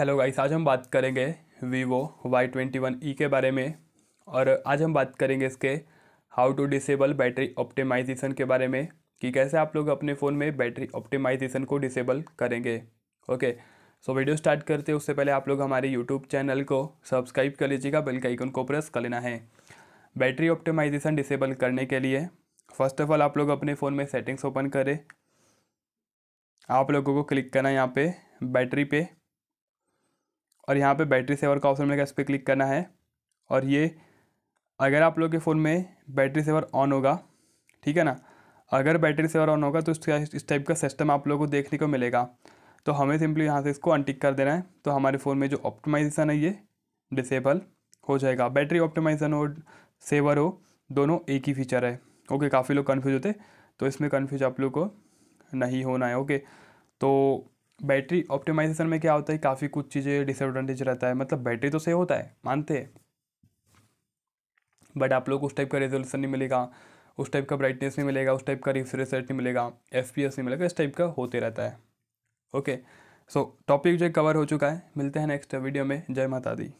hello guys आज हम बात करेंगे Vivo Y twenty one E के बारे में और आज हम बात करेंगे इसके how to disable battery optimisation के बारे में कि कैसे आप लोग अपने फ़ोन में बैटरी ऑप्टिमाइजेशन को डिसेबल करेंगे ओके सो वीडियो स्टार्ट करते हैं उससे पहले आप लोग हमारे यूट्यूब चैनल को सब्सक्राइब कर लीजिएगा बेल के आइकन को प्रेस कर लेना है बैटरी ऑप्टिमाइजेशन डिसेबल करने के लिए फर्स्ट ऑफ ऑल आप लोग अपने फ़ोन में सेटिंग्स ओपन करें आप लोगों को क्लिक करना है यहाँ पर बैटरी पे और यहाँ पे बैटरी सेवर का ऑप्शन मिलेगा इस पर क्लिक करना है और ये अगर आप लोग के फ़ोन में बैटरी सेवर ऑन होगा ठीक है ना अगर बैटरी सेवर ऑन होगा तो इसका इस टाइप का सिस्टम आप लोगों को देखने को मिलेगा तो हमें सिंपली यहाँ से इसको अनटिक कर देना है तो हमारे फ़ोन में जो ऑप्टिमाइजेशन है ये डिसेबल हो जाएगा बैटरी ऑप्टिमाइजेशन हो सेवर हो दोनों एक ही फीचर है ओके काफ़ी लोग कन्फ्यूज होते तो इसमें कन्फ्यूज आप लोग को नहीं होना है ओके तो बैटरी ऑप्टिमाइजेशन में क्या होता है काफ़ी कुछ चीज़ें डिसएडवांटेज रहता है मतलब बैटरी तो सही होता है मानते हैं बट आप लोग उस टाइप का रेजोल्यूशन नहीं मिलेगा उस टाइप का ब्राइटनेस नहीं मिलेगा उस टाइप का रिफ्रेश रेट नहीं मिलेगा एफ नहीं मिलेगा इस टाइप का होते रहता है ओके सो टॉपिक जो कवर हो चुका है मिलते हैं नेक्स्ट वीडियो में जय माता दी